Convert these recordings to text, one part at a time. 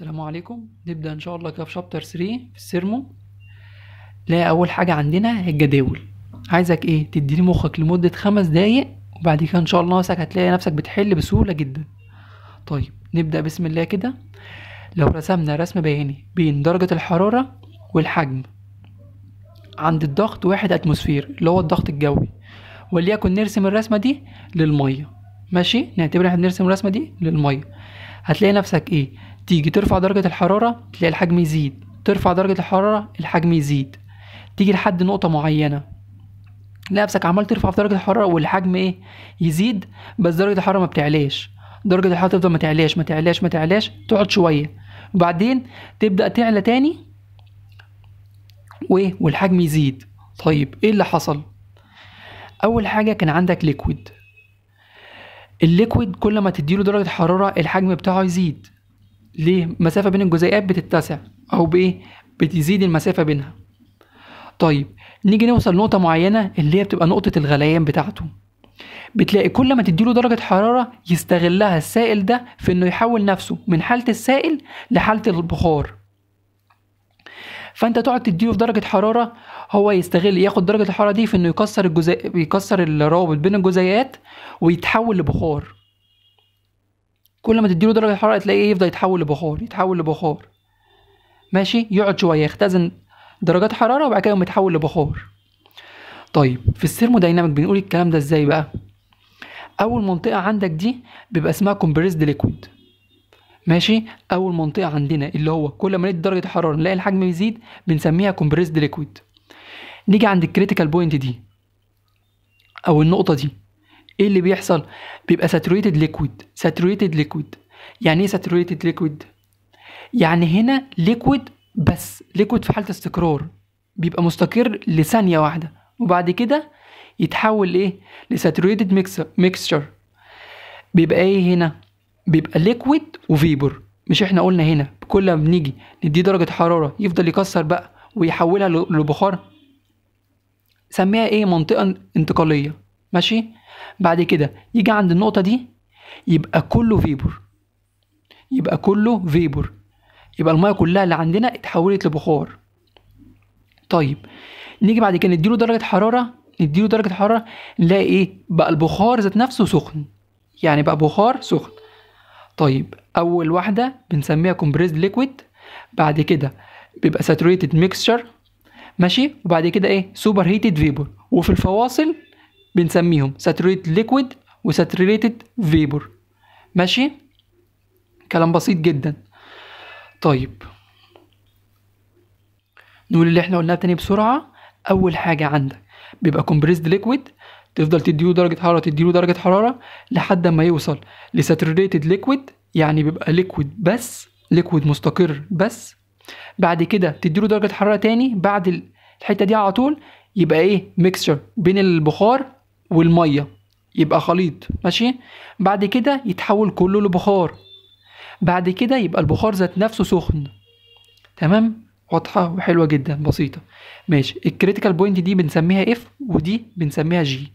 السلام عليكم نبدأ إن شاء الله كده في شابتر 3 في السيرمو لا أول حاجة عندنا هي الجداول عايزك إيه تديني مخك لمدة خمس دقايق وبعد كده إن شاء الله نفسك هتلاقي نفسك بتحل بسهولة جدا طيب نبدأ بسم الله كده لو رسمنا رسم بياني بين درجة الحرارة والحجم عند الضغط واحد أتموسفير اللي هو الضغط الجوي وليكن نرسم الرسمة دي للمية ماشي نعتبر احنا بنرسم الرسمة دي للمية هتلاقي نفسك ايه تيجي ترفع درجة الحرارة تلاقي الحجم يزيد ترفع درجة الحرارة الحجم يزيد تيجي لحد نقطة معينة نفسك عمال ترفع في درجة الحرارة والحجم ايه يزيد بس درجة الحرارة ما بتعلاش درجة الحرارة تفضل ما تعلاش ما تعلاش ما تعلاش تقعد شوية وبعدين تبدأ تعلى تاني وايه والحجم يزيد طيب ايه اللي حصل اول حاجة كان عندك ليكويد الليكويد كل ما تديله درجة حرارة الحجم بتاعه يزيد ليه المسافة بين الجزيئات بتتسع أو بإيه بتزيد المسافة بينها طيب نيجي نوصل لنقطة معينة اللي هي بتبقى نقطة الغليان بتاعته بتلاقي كل ما تديله درجة حرارة يستغلها السائل ده في انه يحول نفسه من حالة السائل لحالة البخار فانت تقعد تديله في درجة حرارة هو يستغل ياخد درجة الحرارة دي في انه يكسر الجزيء يكسر الرابط بين الجزيئات ويتحول لبخار كل ما تديله درجه حراره تلاقيه يفضل يتحول لبخار يتحول لبخار ماشي يقعد شويه يختزن درجات حراره وبعد كده يقوم يتحول لبخار طيب في الثيرموداينامك بنقول الكلام ده ازاي بقى اول منطقه عندك دي بيبقى اسمها كومبريسد ليكويد ماشي اول منطقه عندنا اللي هو كل ما ندي درجه حراره نلاقي الحجم بيزيد بنسميها كومبريسد ليكويد نيجي عند الكريتيكال بوينت دي او النقطه دي ايه اللي بيحصل بيبقى ساتوريتد ليكويد ساتوريتد ليكويد يعني ايه ساتوريتد ليكويد يعني هنا ليكويد بس ليكويد في حاله استقرار بيبقى مستقر لثانيه واحده وبعد كده يتحول ايه لساتوريتد ميكسشر بيبقى ايه هنا بيبقى ليكويد وفيبر مش احنا قلنا هنا كل ما بنيجي نديه درجه حراره يفضل يكسر بقى ويحولها لبخار سميها ايه منطقه انتقاليه ماشي بعد كده يجي عند النقطة دي يبقى كله فيبر يبقى كله فيبر يبقى المية كلها اللي عندنا اتحولت لبخار طيب نيجي بعد كده نديله درجة حرارة نديله درجة حرارة نلاقي ايه بقى البخار ذات نفسه سخن يعني بقى بخار سخن طيب اول واحدة بنسميها كومبريزد ليكويد بعد كده بيبقى ساتوريتد ميكستشر ماشي وبعد كده ايه سوبر هيتد فيبر وفي الفواصل بنسميهم ساتوريت ليكويد وساتوريتد فيبر ماشي كلام بسيط جدا طيب نقول اللي احنا قلناه تاني بسرعه اول حاجه عندك بيبقى كومبريسد ليكويد تفضل تديله درجه حراره تديله درجه حراره لحد ما يوصل لساتوريتد ليكويد يعني بيبقى ليكويد بس ليكويد مستقر بس بعد كده تديله درجه حراره تاني بعد الحته دي على طول يبقى ايه ميكسشر بين البخار والمية يبقى خليط ماشي بعد كده يتحول كله لبخار بعد كده يبقى البخار ذات نفسه سخن تمام واضحة وحلوة جدا بسيطة ماشي الكريتيكال بوينت دي بنسميها اف ودي بنسميها جي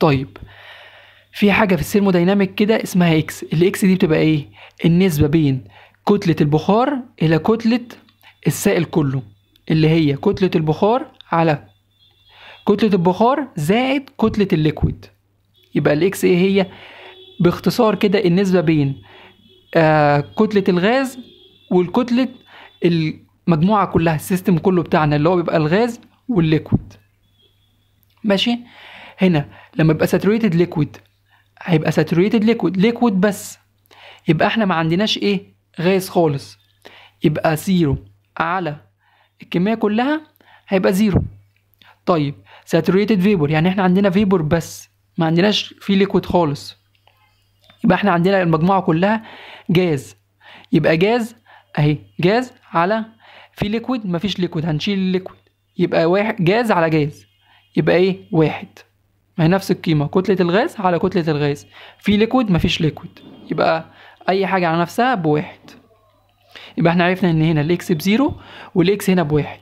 طيب في حاجة في السيرموديناميك كده اسمها اكس الاكس دي بتبقى ايه النسبة بين كتلة البخار الى كتلة السائل كله اللي هي كتلة البخار على كتلة البخار زائد كتلة الليكويد يبقى الاكس ايه هي باختصار كده النسبة بين آه كتلة الغاز والكتلة المجموعة كلها السيستم كله بتاعنا اللي هو بيبقى الغاز والليكويد ماشي هنا لما يبقى ساتوريتد ليكويد هيبقى ساتوريتد ليكويد ليكويد بس يبقى احنا ما عندناش ايه غاز خالص يبقى زيرو على الكمية كلها هيبقى زيرو طيب ساتوريتد فيبر يعني احنا عندنا فيبور بس ما عندناش فيه ليكويد خالص يبقى احنا عندنا المجموعه كلها جاز يبقى جاز اهي جاز على في ليكويد مفيش ليكويد هنشيل الليكويد يبقى واحد جاز على جاز يبقى ايه واحد ما هي نفس القيمة كتلة الغاز على كتلة الغاز في ليكويد مفيش ليكويد يبقى أي حاجة على نفسها بواحد يبقى احنا عرفنا إن هنا الإكس بزيرو والإكس هنا بواحد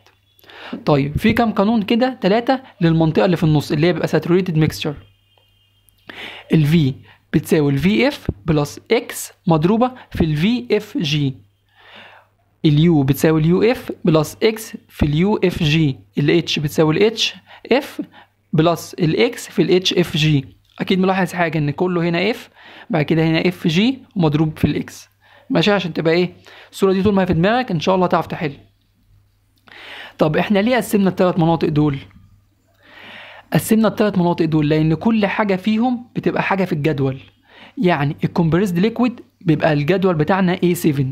طيب في كام قانون كده تلاتة للمنطقة اللي في النص اللي هي بيبقى ساتوريتد ميكستشر V بتساوي ال VF بلس X مضروبة في ال VFG ال U بتساوي ال UF بلس X في ال UFG ال الاتش بتساوي الاتش اف بلس الاكس في الاتش HFG اكيد ملاحظ حاجه ان كله هنا اف بعد كده هنا FG مضروب ومضروب في الاكس ماشي عشان تبقى ايه الصوره دي طول ما هي في دماغك ان شاء الله تعرف تحل طب احنا ليه قسمنا الثلاث مناطق دول قسمنا الثلاث مناطق دول لان كل حاجه فيهم بتبقى حاجه في الجدول يعني الكومبريسد ليكويد بيبقى الجدول بتاعنا A7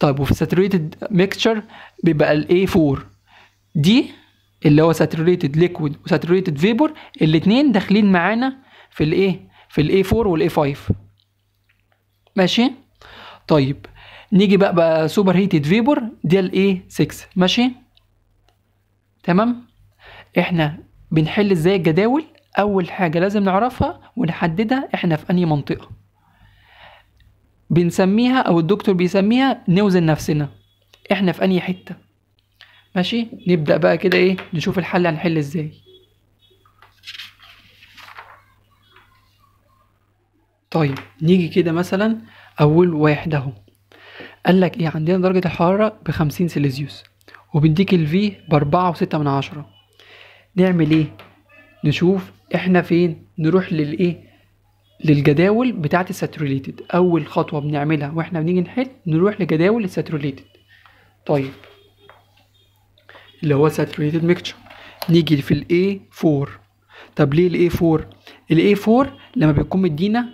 طيب وفي ساتوريتد ميكشر بيبقى ال A4 دي اللي هو ساتوريتد ليكويد وساتوريتد فيبور الاثنين داخلين معانا في الايه في a 4 a 5 ماشي طيب نيجي بقى, بقى سوبر هيتد فيبر ديال ايه 6 ماشي تمام احنا بنحل ازاي الجداول اول حاجه لازم نعرفها ونحددها احنا في انهي منطقه بنسميها او الدكتور بيسميها نوزن نفسنا احنا في انهي حته ماشي نبدا بقى كده ايه نشوف الحل هنحل ازاي طيب نيجي كده مثلا اول واحد اهو قال لك ايه عندنا درجة الحرارة بخمسين سيليزيوس وبنديك الفي باربعة وستة من عشرة نعمل ايه نشوف احنا فين نروح للايه للجداول بتاعة الساتوريليتد اول خطوة بنعملها واحنا بنيجي نحل نروح لجداول الساتوريليتد طيب اللي هو ساتوريتد ميكتشر نيجي في الاي 4 طب ليه الاي 4 الاي 4 لما بيكون مدينا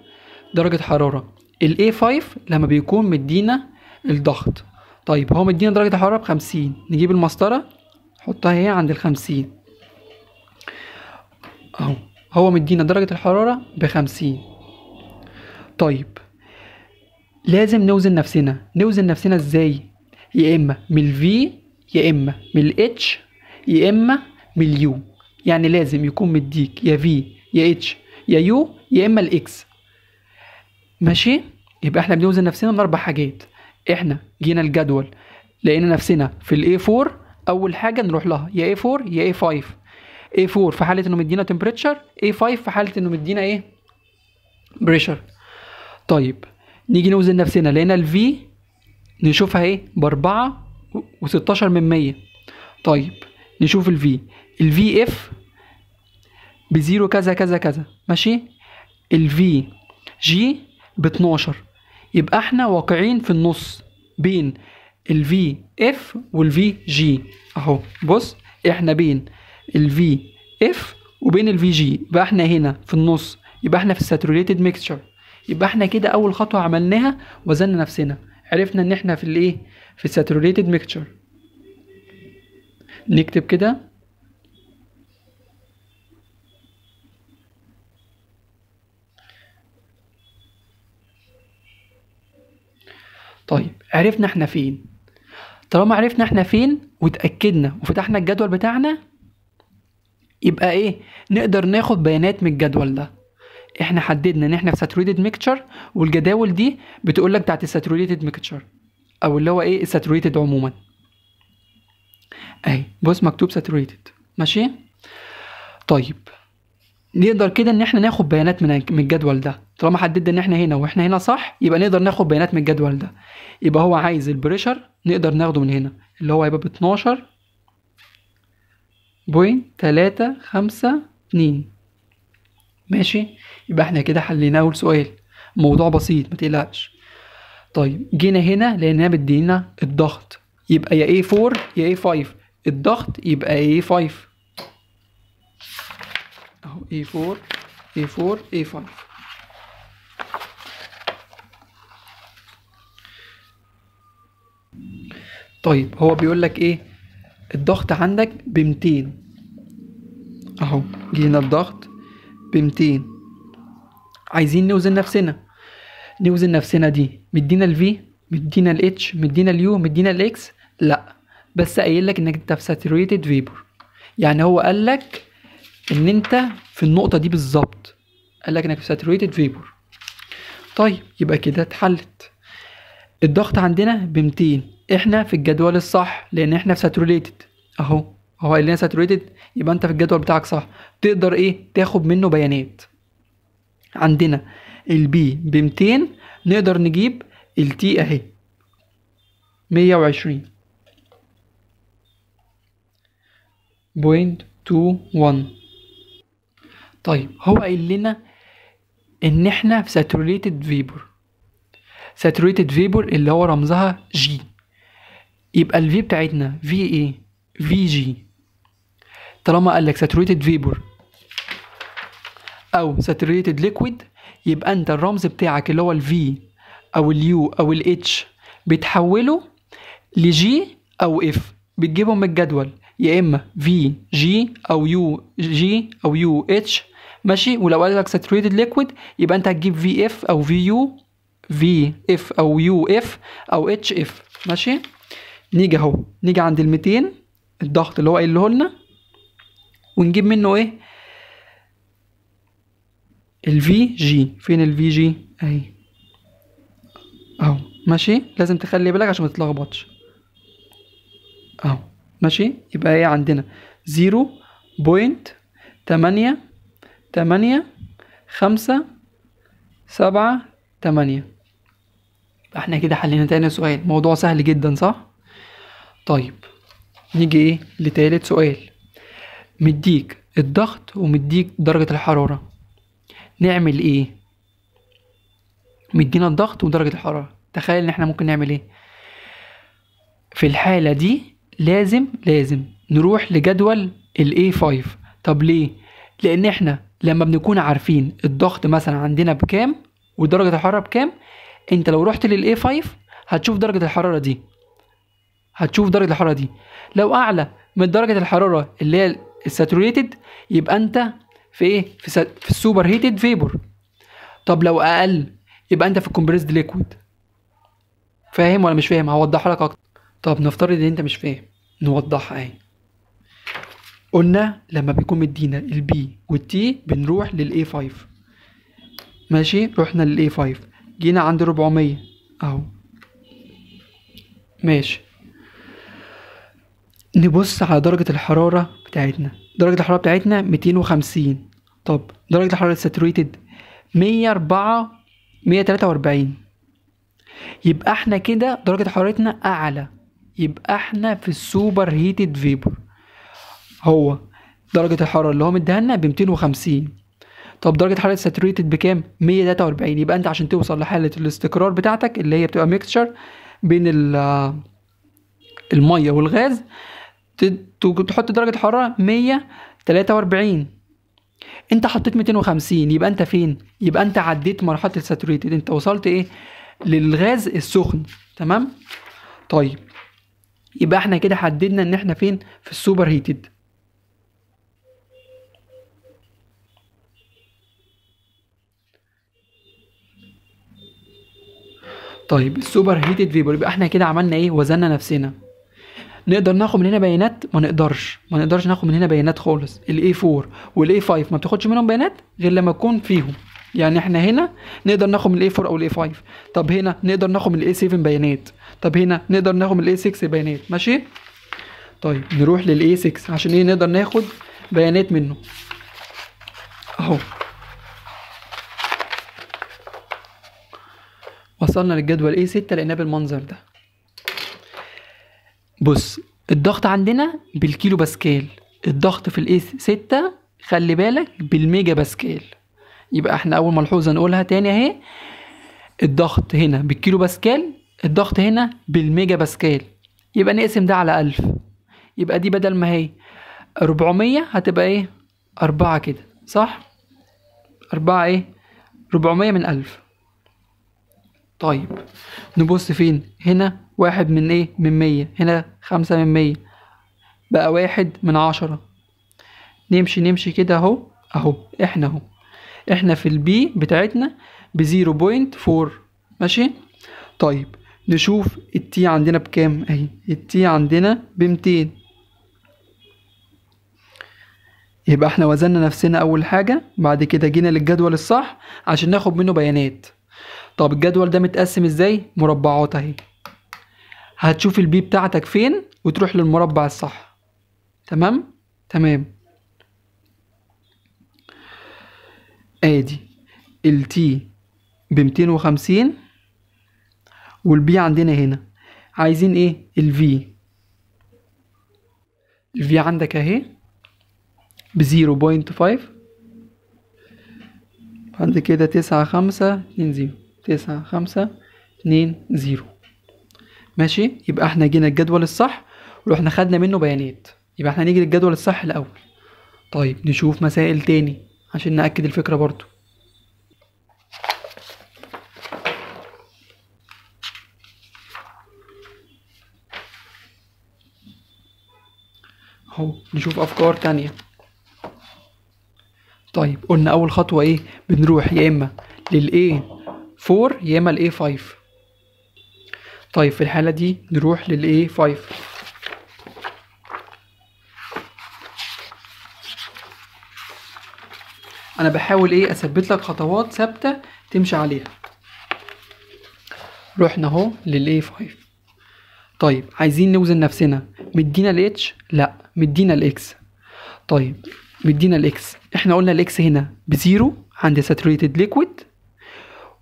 درجة حرارة الاي 5 لما بيكون مدينا الضغط طيب هو مدينا درجة الحرارة بخمسين نجيب المسطرة نحطها هي عند الخمسين اهو هو مدينا درجة الحرارة بخمسين طيب لازم نوزن نفسنا نوزن نفسنا ازاي يا اما من الفي يا اما من الاتش يا اما من اليو يعني لازم يكون مديك يا في يا اتش يا يو يا اما الاكس ماشي يبقى احنا بنوزن نفسنا من اربع حاجات احنا جينا الجدول لقينا نفسنا في الاي 4 اول حاجه نروح لها يا اي 4 يا اي 5 اي 4 في حاله انه مدينا تمبريتشر اي 5 في حاله انه مدينا ايه بريشر طيب نيجي نوزن نفسنا لقينا الفي نشوفها ايه ب 4 و16 من 100 طيب نشوف الفي الفي اف بزيرو كذا كذا كذا ماشي الفي جي ب 12 يبقى احنا واقعين في النص بين في اف في جي اهو بص احنا بين في اف وبين في جي يبقى احنا هنا في النص يبقى احنا في الساتوريتد ميكستشر يبقى احنا كده اول خطوه عملناها وزننا نفسنا عرفنا ان احنا في الايه في الساتوريتد ميكستشر نكتب كده طيب عرفنا احنا فين طالما عرفنا احنا فين وتأكدنا وفتحنا الجدول بتاعنا يبقى ايه نقدر ناخد بيانات من الجدول ده احنا حددنا ان احنا في ساتوريتد ميكتشر والجداول دي بتقول لك بتاعت الساتوريتد ميكتشر او اللي هو ايه الساتوريتد عموما اهي بص مكتوب ساتوريتد ماشي طيب نقدر كده ان احنا ناخد بيانات من من الجدول ده طالما حددنا ان احنا هنا واحنا هنا صح يبقى نقدر ناخد بيانات من الجدول ده يبقى هو عايز البريشر نقدر ناخده من هنا اللي هو هيبقى ب 12 بوينت تلاتة خمسة اتنين ماشي يبقى احنا كده حلينا اول سؤال موضوع بسيط ما تقلقش طيب جينا هنا لان هي بتدينا الضغط يبقى يا A4 يا A5 الضغط يبقى A5 E4 E4 E5 طيب هو بيقول لك ايه الضغط عندك ب 200 اهو جينا الضغط ب 200 عايزين نوزن نفسنا نوزن نفسنا دي مدينا الفي مدينا الاتش مدينا اليو مدينا الاكس لا بس قايل لك انك انت في ساتوريتد فيبر يعني هو قال لك ان انت في النقطه دي بالظبط قال لك انك في ساتوريتد فيبر طيب يبقى كده اتحلت الضغط عندنا ب 200 احنا في الجدول الصح لان احنا في ساتوريتد اهو هو قال لنا ساتوريتد يبقى انت في الجدول بتاعك صح تقدر ايه تاخد منه بيانات عندنا البي ب 200 نقدر نجيب التي اهي 120 بوينت 2 1 طيب هو قايل لنا ان احنا في ساتوريتد فيبر ساتوريتد فيبر اللي هو رمزها جي يبقى الفي بتاعتنا في ايه في جي طالما قال لك ساتوريتد فيبر او ساتوريتد ليكويد يبقى انت الرمز بتاعك اللي هو الفي او اليو او الاتش بتحوله لجي او اف بتجيبهم من الجدول يا اما في جي او يو جي او يو اتش ماشي ولو قال لك ساتوريتد ليكويد يبقى انت هتجيب في اف او في يو في اف او يو اف او اتش اف ماشي نيجي اهو نيجي عند ال 200 الضغط اللي هو قايله لنا ونجيب منه ايه الفي جي فين الفي جي اهي اهو ماشي لازم تخلي بالك عشان ما تتلخبطش اهو ماشي يبقى ايه عندنا 0.8 تمانية خمسة سبعة تمانية احنا كده حلينا تاني سؤال موضوع سهل جدا صح طيب نيجي ايه لتالت سؤال مديك الضغط ومديك درجة الحرارة نعمل ايه مدينا الضغط ودرجة الحرارة تخيل ان احنا ممكن نعمل ايه في الحالة دي لازم لازم نروح لجدول الـ A5 طب ليه لان احنا لما بنكون عارفين الضغط مثلا عندنا بكام ودرجه الحراره بكام انت لو رحت a 5 هتشوف درجه الحراره دي هتشوف درجه الحراره دي لو اعلى من درجه الحراره اللي هي الساتوريتد يبقى انت في ايه في, سا... في السوبر هيتد فيبر طب لو اقل يبقى انت في الكومبريسد ليكويد فاهم ولا مش فاهم هوضح لك اكتر طب نفترض ان انت مش فاهم نوضحها اهي قلنا لما بيكون مدينا البي والتي بنروح للاي 5 ماشي رحنا للاي 5 جينا عند 400 اهو ماشي نبص على درجة الحرارة بتاعتنا درجة الحرارة بتاعتنا 250 طب درجة الحرارة الساتوريتد 104 143 يبقى احنا كده درجة حرارتنا أعلى يبقى احنا في السوبر هيتد فيبر هو درجة الحرارة اللي هو مديها لنا ب 250 طب درجة حرارة ساتوريتد بكام؟ 143 يبقى انت عشان توصل لحالة الاستقرار بتاعتك اللي هي بتبقى ميكستشر بين المية والغاز تحط درجة حرارة 143 انت حطيت 250 يبقى انت فين؟ يبقى انت عديت مرحلة الساتوريتد انت وصلت ايه؟ للغاز السخن تمام؟ طيب يبقى احنا كده حددنا ان احنا فين في السوبر هيتد طيب السوبر هيتد فيبر يبقى احنا كده عملنا ايه وزنا نفسنا نقدر ناخد من هنا بيانات ما نقدرش ما نقدرش ناخد من هنا بيانات خالص الاي 4 والاي 5 ما بتاخدش منهم بيانات غير لما تكون فيهم يعني احنا هنا نقدر ناخد من الاي 4 او الاي 5 طب هنا نقدر ناخد من الاي 7 بيانات طب هنا نقدر ناخد من الاي 6 بيانات ماشي طيب نروح للاي 6 عشان ايه نقدر ناخد بيانات منه اهو وصلنا للجدول A6 لقيناه بالمنظر ده بص الضغط عندنا بالكيلو باسكال الضغط في الاي 6 خلي بالك بالميجا باسكال يبقى احنا اول ملحوظه نقولها تاني اهي الضغط هنا بالكيلو باسكال الضغط هنا بالميجا باسكال يبقى نقسم ده على 1000 يبقى دي بدل ما هي 400 هتبقى ايه 4 كده صح 4 ايه 400 من 1000 طيب نبص فين هنا واحد من ايه من مية هنا خمسة من مية بقى واحد من عشرة نمشي نمشي كده اهو اهو احنا اهو احنا في البي بتاعتنا بزيرو بوينت فور ماشي طيب نشوف التي عندنا بكام اهي التي عندنا بمتين يبقى احنا وزننا نفسنا اول حاجة بعد كده جينا للجدول الصح عشان ناخد منه بيانات طب الجدول ده متقسم ازاي مربعات اهي هتشوف البي بتاعتك فين وتروح للمربع الصح تمام تمام ادي التي ب 250 والبي عندنا هنا عايزين ايه الفي الفي عندك اهي ب 0.5 بعد كده تسعة خمسة اتنين زيرو تسعة خمسة اتنين زيرو ماشي يبقى احنا جينا الجدول الصح ورحنا خدنا منه بيانات يبقى احنا نيجي للجدول الصح الأول طيب نشوف مسائل تاني عشان نأكد الفكرة برضو اهو نشوف أفكار تانية طيب قلنا أول خطوة ايه بنروح يا إما للإيه 4 يا اما الاي 5 طيب في الحالة دي نروح للاي 5 انا بحاول ايه اثبت لك خطوات ثابتة تمشي عليها رحنا اهو للاي 5 طيب عايزين نوزن نفسنا مدينا الاتش لا مدينا الاكس طيب مدينا الاكس احنا قلنا الاكس هنا بزيرو عند ساتوريتد ليكويد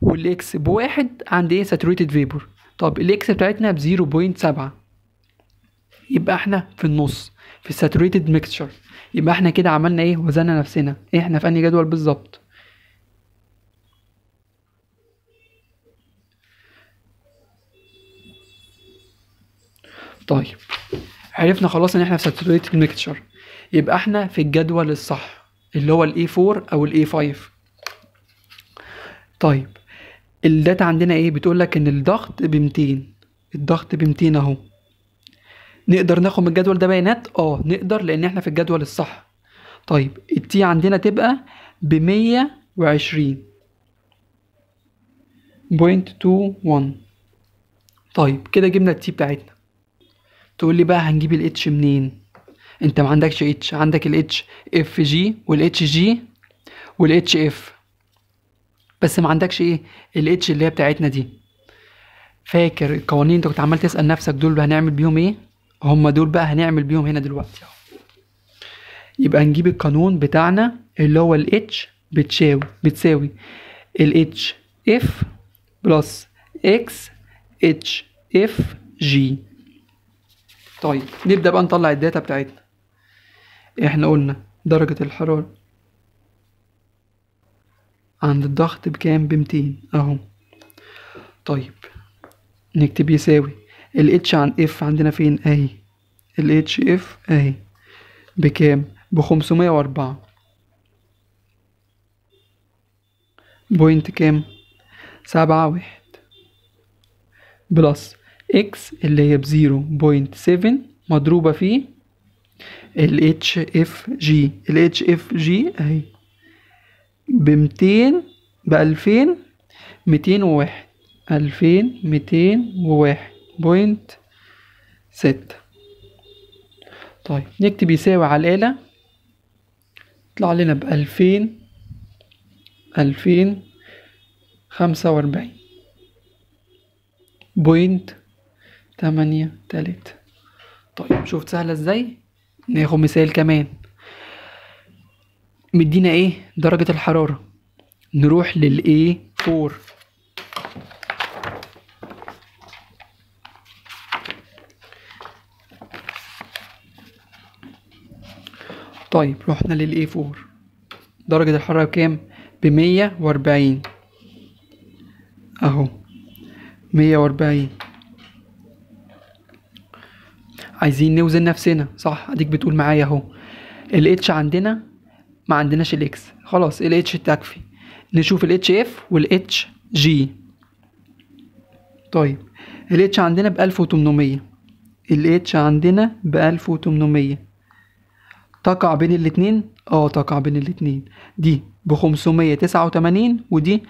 والاكس بواحد عند ايه ساتوريتد فيبر طب الاكس بتاعتنا بزيرو بوينت سبعة يبقى احنا في النص في الساتوريتد ميكستشر يبقى احنا كده عملنا ايه وزنا نفسنا احنا في انهي جدول بالظبط طيب عرفنا خلاص ان احنا في ساتوريتد ميكستشر يبقى احنا في الجدول الصح اللي هو الاي 4 او الاي 5 طيب الداتا عندنا ايه بتقول لك ان الضغط ب 200 الضغط ب 200 اهو نقدر ناخد من الجدول ده بيانات اه نقدر لان احنا في الجدول الصح طيب التي عندنا تبقى ب 120.21 طيب كده جبنا التي بتاعتنا تقول لي بقى هنجيب الاتش منين انت ما عندكش اتش عندك الاتش اف جي والاتش جي والاتش اف بس ما عندكش ايه الاتش اللي هي بتاعتنا دي فاكر القوانين انت كنت عمال تسال نفسك دول هنعمل بيهم ايه هم دول بقى هنعمل بيهم هنا دلوقتي اهو يبقى نجيب القانون بتاعنا اللي هو الاتش بتساوي بتساوي الاتش اف بلس اكس اتش اف جي طيب نبدا بقى نطلع الداتا بتاعتنا احنا قلنا درجه الحراره عند الضغط بكام بمتين اهو طيب نكتب يساوي ال H عن F عندنا فين اهي ال F اهي بكام بخمسمية واربعة بوينت كام سبعة واحد بلس اكس اللي هي بزيرو بوينت سيفن مضروبة في ال G ال G اهي بمتين بألفين ميتين وواحد ألفين ميتين وواحد بوينت ستة طيب نكتب يساوي على الآلة يطلع لنا بألفين ألفين خمسة وأربعين بوينت تمانية تلاتة طيب شوفت سهلة ازاي ناخد مثال كمان مدينا ايه درجة الحرارة نروح للايه 4 طيب رحنا للاي 4 درجة الحرارة بكام بمية واربعين اهو مية واربعين عايزين نوزن نفسنا صح اديك بتقول معايا اهو الاتش عندنا ما عندناش الاكس خلاص الاتش تكفي نشوف الاتش اف والاتش جي طيب الاتش عندنا ب 1800 الاتش عندنا ب 1800 تقع بين الاتنين اه تقع بين الاتنين دي بخمسمية تسعة وتمانين ودي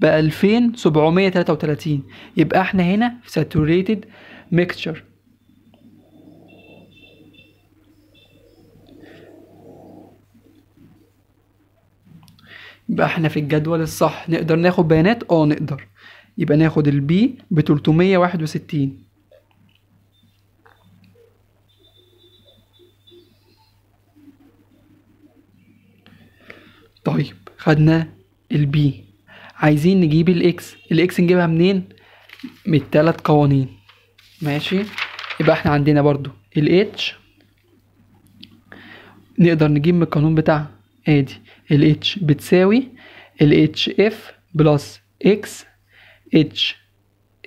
بألفين سبعمية تلاتة وتلاتين يبقى احنا هنا في ساتوريتد ميكشر يبقى احنا في الجدول الصح نقدر ناخد بيانات اه نقدر يبقى ناخد البي ب 361 طيب خدنا البي عايزين نجيب الاكس الاكس نجيبها منين من التلات قوانين ماشي يبقى احنا عندنا برضو الاتش نقدر نجيب من القانون بتاعها ادي ال H بتساوي ال HF بلس X H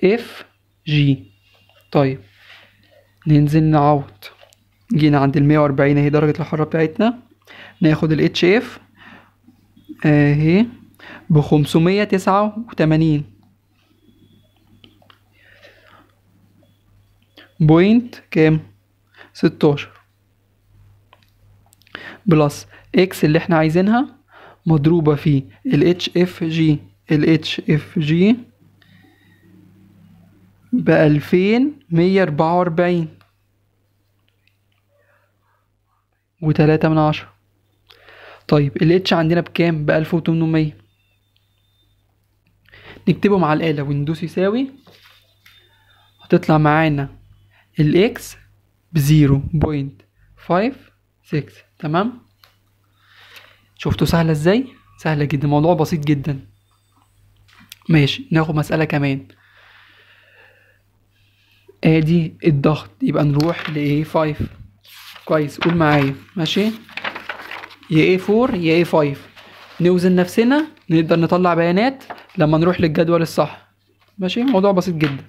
F G طيب ننزل نعوض جينا عند ال 140 اهي درجة الحرارة بتاعتنا ناخد ال HF اهي بخمسمية تسعة وتمانين بوينت كام ستاشر بلس اكس اللي احنا عايزينها مضروبة في ال اتش اف جي ال اتش اف جي بألفين مية أربعة وأربعين وتلاتة من عشرة طيب ال اتش عندنا بكام بألف وتمنمية نكتبه مع الآلة وندوس يساوي هتطلع معانا الإكس بزيرو بوينت فايف سكس تمام شفتوا سهلة ازاي سهلة جدا موضوع بسيط جدا ماشي ناخد مسألة كمان ادي الضغط يبقى نروح ل A5 كويس قول معايا ماشي يا A4 يا A5 نوزن نفسنا نقدر نطلع بيانات لما نروح للجدول الصح ماشي موضوع بسيط جدا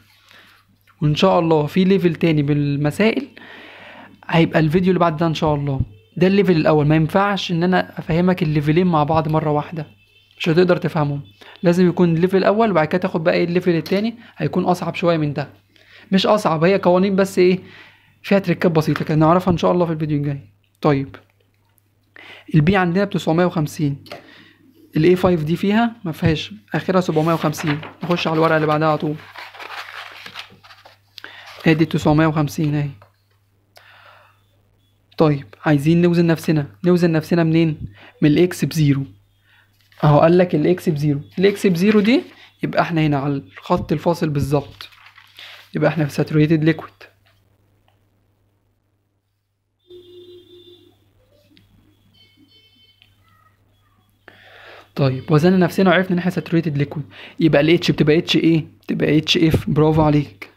وان شاء الله في ليفل تاني بالمسائل هيبقى الفيديو اللي بعد ده ان شاء الله ده الليفل الاول ما ينفعش ان انا افهمك الليفلين مع بعض مره واحده مش هتقدر تفهمهم لازم يكون الليفل الاول وبعد كده تاخد بقى ايه الليفل التاني هيكون اصعب شويه من ده مش اصعب هي قوانين بس ايه فيها تريكات بسيطه كده نعرفها ان شاء الله في الفيديو الجاي طيب البي عندنا ب 950 الاي 5 دي فيها ما فيهاش اخرها 750 نخش على الورقه اللي بعدها على طول ادي 950 اهي طيب عايزين نوزن نفسنا نوزن نفسنا منين من الاكس بزيرو اهو قال لك الاكس بزيرو الاكس بزيرو دي يبقى احنا هنا على الخط الفاصل بالظبط يبقى احنا في ساتوريتد ليكويد طيب وزننا نفسنا وعرفنا ان احنا ساتوريتد ليكويد يبقى الاتش بتبقى اتش ايه بتبقى اتش اف برافو عليك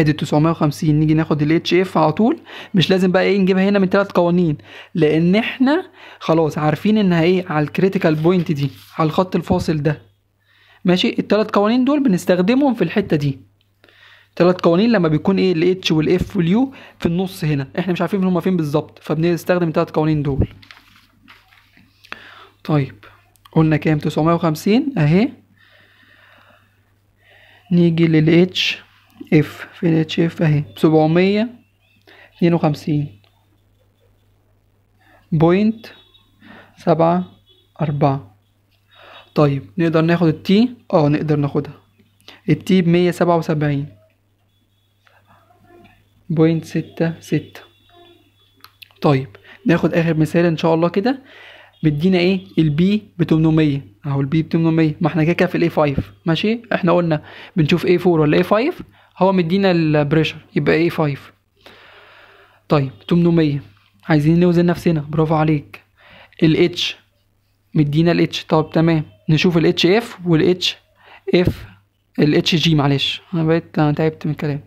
ادي 950 نيجي ناخد الاتش اف على طول مش لازم بقى ايه نجيبها هنا من ثلاث قوانين لان احنا خلاص عارفين انها ايه على الكريتيكال بوينت دي على الخط الفاصل ده ماشي الثلاث قوانين دول بنستخدمهم في الحته دي ثلاث قوانين لما بيكون ايه الاتش والاف واليو في النص هنا احنا مش عارفين هما فين بالظبط فبنستخدم الثلاث قوانين دول طيب قلنا كام 950 اهي نيجي للاتش اف في اتش اف اهي بسبعمية اتنين وخمسين بوينت سبعة أربعة طيب نقدر ناخد التي اه نقدر ناخدها التي بمية سبعة وسبعين بوينت ستة ستة طيب ناخد آخر مثال إن شاء الله كده بدينا ايه البي ب 800 اهو البي ب 800 ما احنا كده كده في الاي 5 ماشي احنا قلنا بنشوف اي 4 ولا اي 5 هو مدينا البريشر يبقى ايه 5 طيب 800 عايزين نوزن نفسنا برافو عليك الاتش مدينا الاتش طب تمام نشوف الاتش اف والاتش اف الاتش جي معلش انا بقيت انا تعبت من الكلام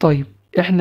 طيب احنا